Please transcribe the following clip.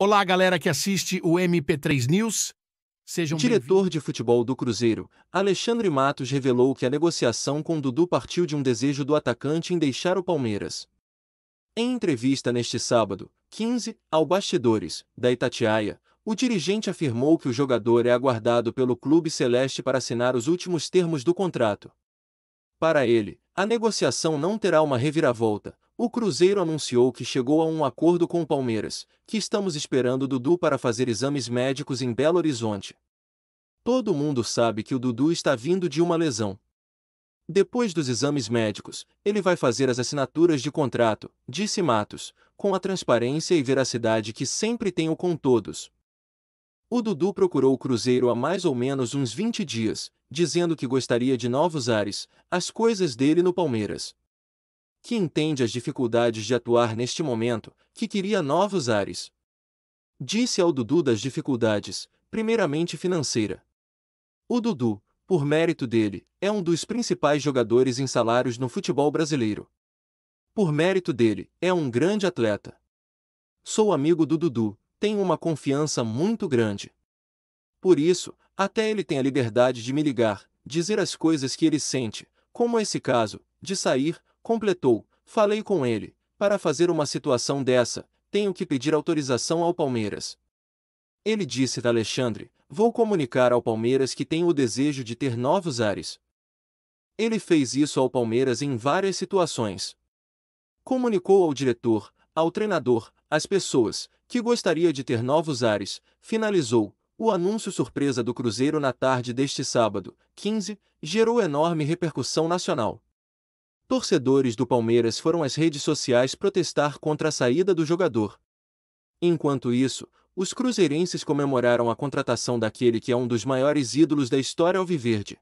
Olá, galera que assiste o MP3 News. Sejam Diretor de futebol do Cruzeiro, Alexandre Matos revelou que a negociação com Dudu partiu de um desejo do atacante em deixar o Palmeiras. Em entrevista neste sábado, 15, ao Bastidores, da Itatiaia, o dirigente afirmou que o jogador é aguardado pelo clube celeste para assinar os últimos termos do contrato. Para ele, a negociação não terá uma reviravolta, o Cruzeiro anunciou que chegou a um acordo com o Palmeiras, que estamos esperando Dudu para fazer exames médicos em Belo Horizonte. Todo mundo sabe que o Dudu está vindo de uma lesão. Depois dos exames médicos, ele vai fazer as assinaturas de contrato, disse Matos, com a transparência e veracidade que sempre tenho com todos. O Dudu procurou o Cruzeiro há mais ou menos uns 20 dias, dizendo que gostaria de novos ares, as coisas dele no Palmeiras que entende as dificuldades de atuar neste momento, que queria novos ares. Disse ao Dudu das dificuldades, primeiramente financeira. O Dudu, por mérito dele, é um dos principais jogadores em salários no futebol brasileiro. Por mérito dele, é um grande atleta. Sou amigo do Dudu, tenho uma confiança muito grande. Por isso, até ele tem a liberdade de me ligar, dizer as coisas que ele sente, como esse caso, de sair, completou, falei com ele, para fazer uma situação dessa, tenho que pedir autorização ao Palmeiras. Ele disse a Alexandre, vou comunicar ao Palmeiras que tenho o desejo de ter novos ares. Ele fez isso ao Palmeiras em várias situações. Comunicou ao diretor, ao treinador, às pessoas, que gostaria de ter novos ares, finalizou. O anúncio surpresa do Cruzeiro na tarde deste sábado, 15, gerou enorme repercussão nacional torcedores do Palmeiras foram às redes sociais protestar contra a saída do jogador. Enquanto isso, os cruzeirenses comemoraram a contratação daquele que é um dos maiores ídolos da história alviverde.